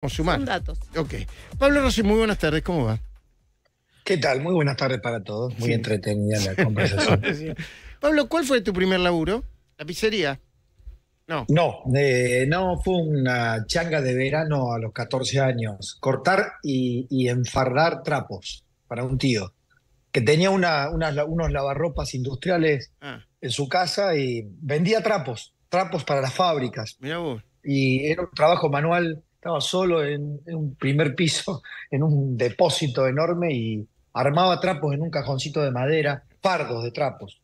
Consumar. datos. Ok. Pablo Rossi, muy buenas tardes, ¿cómo va? ¿Qué tal? Muy buenas tardes para todos. Muy entretenida la conversación. Pablo, ¿cuál fue tu primer laburo? ¿La pizzería? No. No, eh, no, fue una changa de verano a los 14 años. Cortar y, y enfardar trapos para un tío que tenía una, unos lavarropas industriales ah. en su casa y vendía trapos, trapos para las fábricas. Mira vos. Y era un trabajo manual estaba solo en, un primer piso, en un depósito enorme y armaba trapos en un cajoncito de madera, pardos de trapos,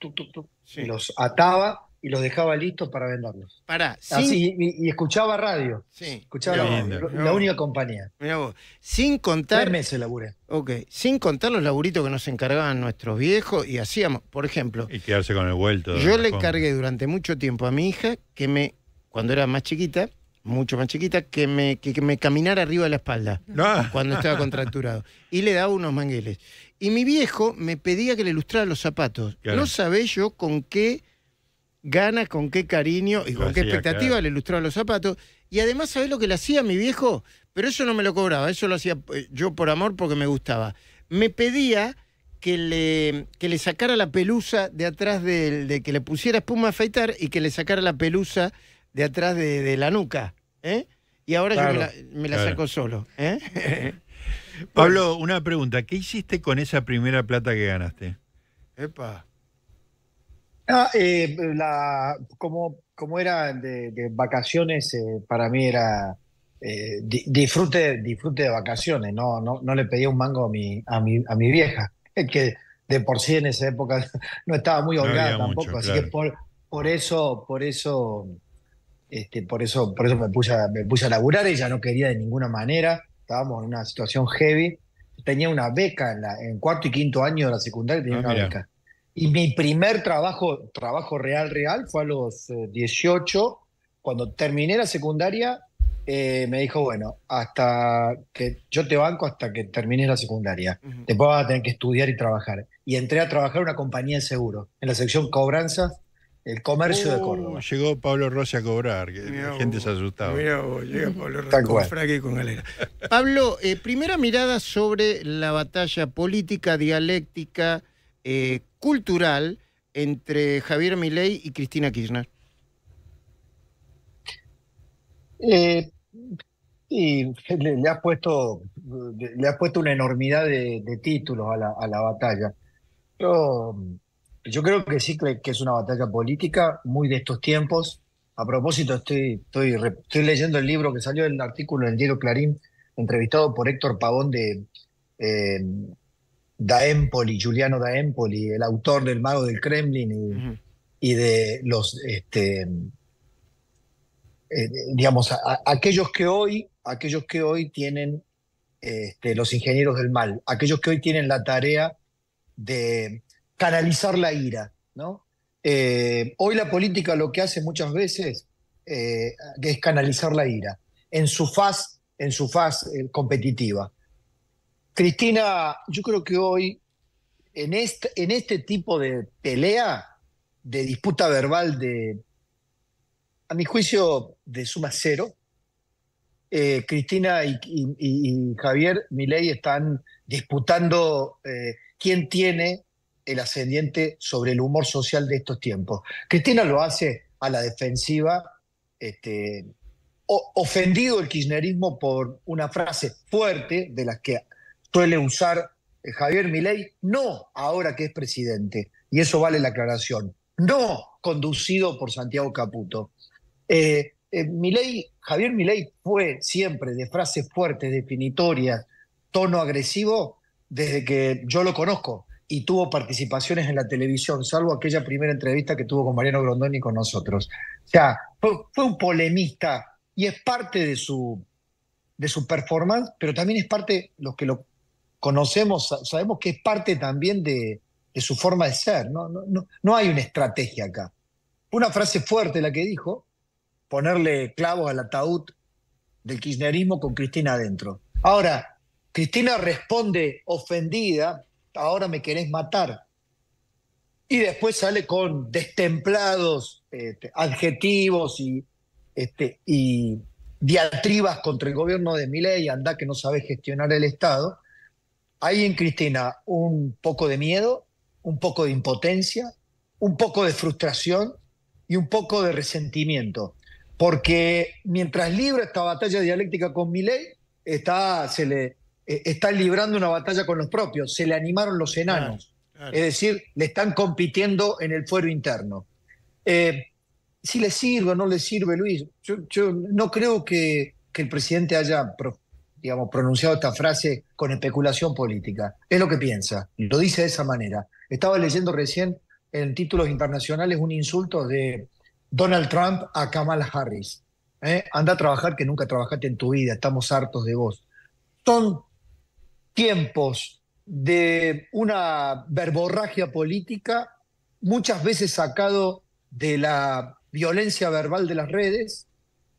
los ataba y los dejaba listos para venderlos. ¿Para? sí y, escuchaba radio. Escuchaba la, única compañía. Mirá vos, sin contar... Tres meses Ok, sin contar los laburitos que nos encargaban nuestros viejos y hacíamos, por ejemplo... Y quedarse con el vuelto. Yo le cargué durante mucho tiempo a mi hija que me, cuando era más chiquita, mucho más chiquita, que me, que, me caminara arriba de la espalda cuando estaba contracturado. Y le daba unos mangueles. Y mi viejo me pedía que le ilustrara los zapatos. No sabía yo con qué ganas, con qué cariño y con qué expectativa le ilustraba los zapatos. Y además, ¿sabés lo que le hacía mi viejo? Pero eso no me lo cobraba, eso lo hacía eh, yo por amor porque me gustaba. Me pedía que le, que le sacara la pelusa de atrás de que le pusiera espuma a afeitar y que le sacara la pelusa de atrás de la nuca. ¿Eh? Y ahora yo me la, me saco solo. ¿eh? Pablo, una pregunta. ¿Qué hiciste con esa primera plata que ganaste? Epa. Ah, eh, como, como era de, vacaciones, para mí era disfrute, disfrute de vacaciones, no, no, no le pedía un mango a mi, a mi, a mi vieja, que de por sí en esa época no estaba muy holgada tampoco, así que por eso, por eso este, por eso, por eso me, puse a, me puse a laburar, ella no quería de ninguna manera, estábamos en una situación heavy. Tenía una beca en, la, cuarto y quinto año de la secundaria, tenía ah, una beca. Y mi primer trabajo, trabajo real, real, fue a los 18. Eh, cuando terminé la secundaria, eh, me dijo, bueno, hasta que yo te banco hasta que termines la secundaria. Después vas a tener que estudiar y trabajar. Y entré a trabajar en una compañía de seguro, en la sección cobranza el comercio de Córdoba. Llegó Pablo Rossi a cobrar, que la gente se asustaba. Mira llega Pablo Rossi con galera. Pablo, eh, primera mirada sobre la batalla política, dialéctica, eh, cultural entre Javier Milei y Cristina Kirchner. Eh, y le, has puesto, le puesto una enormidad de, títulos a la, a la batalla. Yo creo que sí que, es una batalla política muy de estos tiempos. A propósito, estoy, estoy, estoy leyendo el libro que salió, del artículo en diario Clarín, entrevistado por Héctor Pavón de eh, Daempoli, Giuliano Daempoli, el autor del Mago del Kremlin y, de los, este, eh, digamos, aquellos que hoy, aquellos que hoy tienen este, los ingenieros del mal, aquellos que hoy tienen la tarea de canalizar la ira, ¿no? Eh, hoy la política lo que hace muchas veces eh, es canalizar la ira en su faz, en su faz eh, competitiva. Cristina, yo creo que hoy, en este, en este tipo de pelea, de disputa verbal de, a mi juicio, de suma cero, Cristina y, y Javier Milei están disputando quién tiene el ascendiente sobre el humor social de estos tiempos. Cristina lo hace a la defensiva, este, ofendido el kirchnerismo por una frase fuerte de las que suele usar eh, Javier Milei, no ahora que es presidente, y eso vale la aclaración, no conducido por Santiago Caputo. Eh, eh, Javier Milei fue siempre de frases fuertes, definitorias, tono agresivo, desde que yo lo conozco, y tuvo participaciones en la televisión, salvo aquella primera entrevista que tuvo con Mariano Grondoni y con nosotros. O sea, fue, un polemista y es parte de su, de su performance, pero también es parte, los que lo conocemos, sabemos que es parte también de, de su forma de ser. ¿no? No, no, no hay una estrategia acá. Una frase fuerte la que dijo, ponerle clavos al ataúd del kirchnerismo con Cristina adentro. Ahora, Cristina responde ofendida ahora me querés matar. Y después sale con destemplados este, adjetivos este, y, diatribas contra el gobierno de Milei, anda que no sabe gestionar el Estado. Hay en Cristina un poco de miedo, un poco de impotencia, un poco de frustración y un poco de resentimiento. Porque mientras libra esta batalla dialéctica con Milei, está, se le eh, están librando una batalla con los propios, se le animaron los enanos. Es decir, le están compitiendo en el fuero interno. Eh, si le sirve o no le sirve, Luis, yo, no creo que, el presidente haya digamos, pronunciado esta frase con especulación política. Es lo que piensa, lo dice de esa manera. Estaba leyendo recién en títulos internacionales un insulto de Donald Trump a Kamala Harris. ¿eh? Anda a trabajar que nunca trabajaste en tu vida, estamos hartos de vos. Son tiempos de una verborragia política, muchas veces sacado de la violencia verbal de las redes,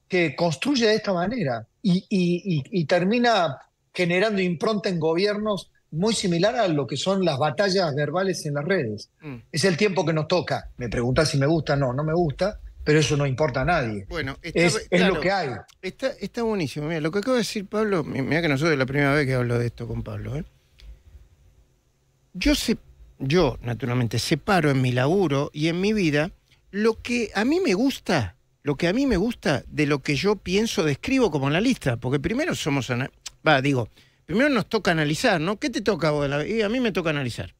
que construye de esta manera y, termina generando impronta en gobiernos muy similar a lo que son las batallas verbales en las redes. Mm. Es el tiempo que nos toca. Me pregunta si me gusta, no, no me gusta pero eso no importa a nadie. Bueno, es, lo que hay. Está, buenísimo. Mira, lo que acabo de decir Pablo, mira que nosotros es la primera vez que hablo de esto con Pablo. ¿eh? Yo, sé yo, naturalmente, separo en mi laburo y en mi vida lo que a mí me gusta, lo que a mí me gusta de lo que yo pienso, describo como lista porque primero somos, va, digo, primero nos toca analizar, ¿no? ¿Qué te toca vos? y a mí me toca analizar.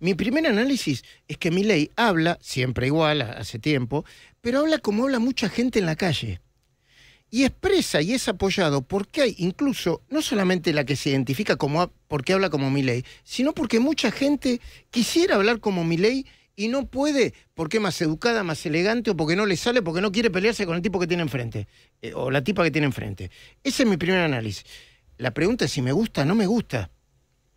Mi primer análisis es que mi habla, siempre igual, hace tiempo, pero habla como habla mucha gente en la calle. Y expresa y es apoyado porque hay incluso, no solamente la que se identifica como porque habla como mi sino porque mucha gente quisiera hablar como mi y no puede porque es más educada, más elegante o porque no le sale, porque no quiere pelearse con el tipo que tiene enfrente eh, o la tipa que tiene enfrente. Ese es mi primer análisis. La pregunta es si me gusta, no me gusta.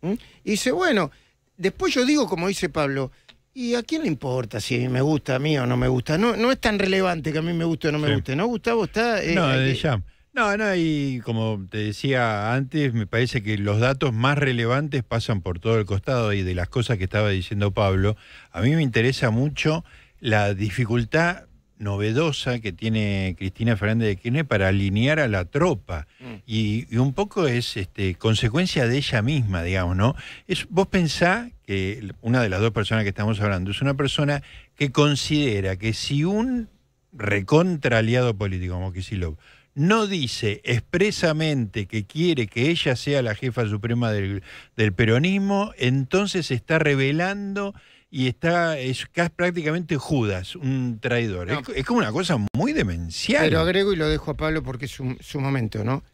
¿Mm? Y dice, bueno, después yo digo, como dice Pablo, ¿y a quién le importa si me gusta a mí o no me gusta? No, no es tan relevante que a mí me guste o no me guste, ¿no, Gustavo? Está, eh, no, eh, eh, No, no, y como te decía antes, me parece que los datos más relevantes pasan por todo el costado y de las cosas que estaba diciendo Pablo, a mí me interesa mucho la dificultad novedosa que tiene Cristina Fernández de Kirchner para alinear a la tropa. Mm. Y, un poco es este, consecuencia de ella misma, digamos, ¿no? Es, vos pensá que una de las dos personas que estamos hablando es una persona que considera que si un recontra aliado político como Kisilov no dice expresamente que quiere que ella sea la jefa suprema del, del peronismo, entonces está revelando y está es prácticamente Judas, un traidor. Es, como una cosa muy demencial. Pero agrego y lo dejo a Pablo porque es su momento, ¿no?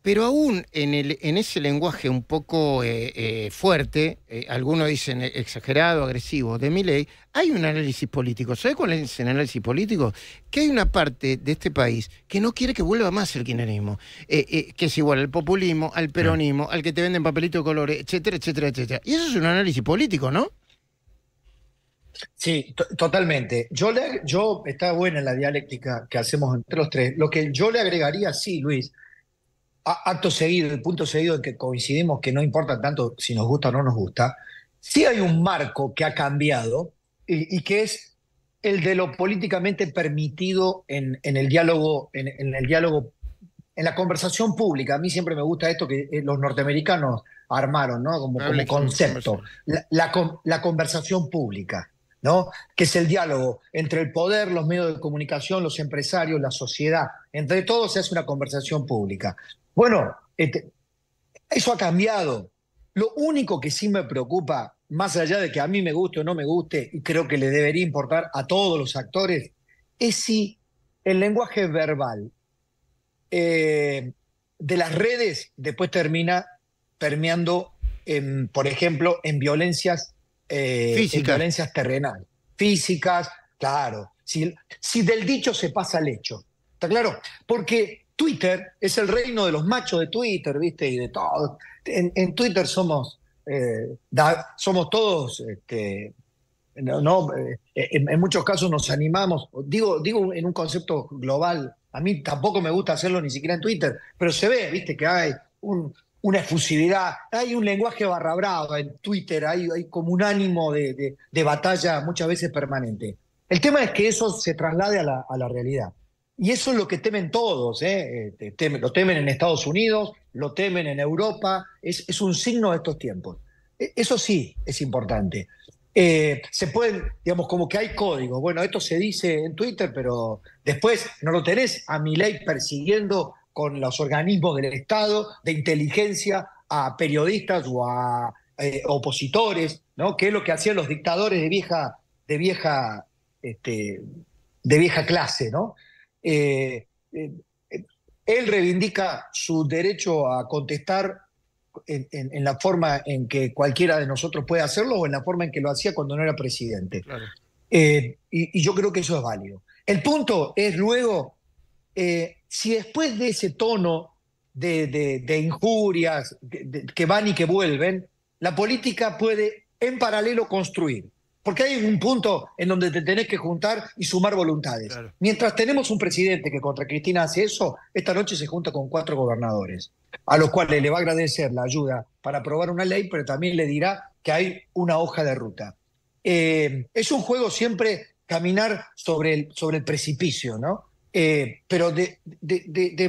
Pero aún en, el, en ese lenguaje un poco eh, eh, fuerte, eh, algunos dicen exagerado, agresivo, de mi ley, hay un análisis político. ¿Sabes cuál es el análisis político? Que hay una parte de este país que no quiere que vuelva más el kirchnerismo, que es igual al populismo, al peronismo, al que te venden papelitos de colores, etcétera, etcétera, etcétera. Y eso es un análisis político, ¿no? Sí, totalmente. Yo, le, yo, está buena la dialéctica que hacemos entre los tres. Lo que yo le agregaría, sí, Luis, a, acto seguido, el punto seguido en que coincidimos que no importa tanto si nos gusta o no nos gusta, sí hay un marco que ha cambiado y, que es el de lo políticamente permitido en, en el diálogo, en, el diálogo, en la conversación pública. A mí siempre me gusta esto que eh, los norteamericanos armaron, ¿no? Como, ah, concepto, la conversación pública ¿no? que es el diálogo entre el poder, los medios de comunicación, los empresarios, la sociedad. Entre todos se hace una conversación pública. Bueno, este, eso ha cambiado. Lo único que sí me preocupa, más allá de que a mí me guste o no me guste, y creo que le debería importar a todos los actores, es si el lenguaje verbal eh, de las redes después termina permeando, por ejemplo, en violencias eh, violencias terrenales, físicas, claro. Si, si del dicho se pasa al hecho, ¿está claro? Porque Twitter es el reino de los machos de Twitter, ¿viste? Y de todo. En, Twitter somos, eh, somos todos, este, no, eh, en, muchos casos nos animamos, digo, digo en un concepto global, a mí tampoco me gusta hacerlo ni siquiera en Twitter, pero se ve, ¿viste? Que hay un, una efusividad, hay un lenguaje barra en Twitter, hay, como un ánimo de, batalla muchas veces permanente. El tema es que eso se traslade a la, realidad. Y eso es lo que temen todos, ¿eh? Eh, lo temen en Estados Unidos, lo temen en Europa, es, es un signo de estos tiempos. E, eso sí es importante. Eh, se pueden, digamos, como que hay códigos. Bueno, esto se dice en Twitter, pero después no lo tenés a mi ley persiguiendo con los organismos del Estado de inteligencia a periodistas o a eh, opositores, ¿no? que es lo que hacían los dictadores de vieja, de vieja, este, de vieja clase. ¿no? Eh, eh, él reivindica su derecho a contestar en, la forma en que cualquiera de nosotros puede hacerlo o en la forma en que lo hacía cuando no era presidente. y, yo creo que eso es válido. El punto es luego eh, si después de ese tono de, injurias que van y que vuelven, la política puede en paralelo construir. Porque hay un punto en donde te tenés que juntar y sumar voluntades. Mientras tenemos un presidente que contra Cristina hace eso, esta noche se junta con cuatro gobernadores, a los cuales le va a agradecer la ayuda para aprobar una ley, pero también le dirá que hay una hoja de ruta. Eh, es un juego siempre caminar sobre el, sobre el precipicio, ¿no? Eh, pero de,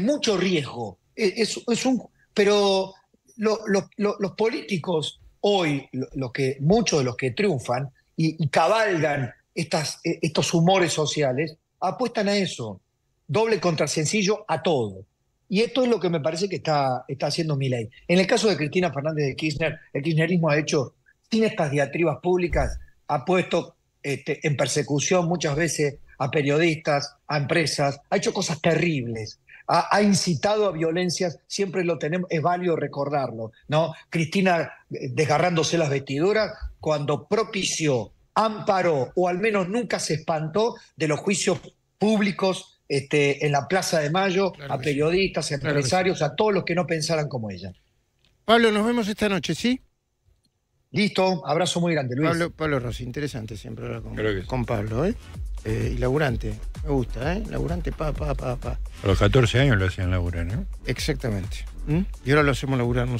mucho riesgo. E, es, un, pero los políticos hoy, que, muchos de los que triunfan y, cabalgan estas, e, estos humores sociales, apuestan a eso, doble contra sencillo a todo. Y esto es lo que me parece que está, está haciendo ley. En el caso de Cristina Fernández de Kirchner, el kirchnerismo ha hecho, tiene estas diatribas públicas, ha puesto este, en persecución muchas veces a periodistas, a empresas, ha hecho cosas terribles, ha, incitado a violencias, siempre lo tenemos, es válido recordarlo, ¿no? Cristina eh, desgarrándose las vestiduras cuando propició, amparó o al menos nunca se espantó de los juicios públicos este, en la Plaza de Mayo, a periodistas, a empresarios, a todos los que no pensaran como ella. Pablo, nos vemos esta noche, ¿sí? Listo, abrazo muy grande, Luis. Pablo, Rossi, interesante siempre hablar con, con Pablo, ¿eh? ¿eh? y laburante, me gusta, ¿eh? Laburante, pa, pa, pa, pa. A los 14 años lo hacían laburar, ¿no? Exactamente. ¿Mm? Y ahora lo hacemos laburar nosotros.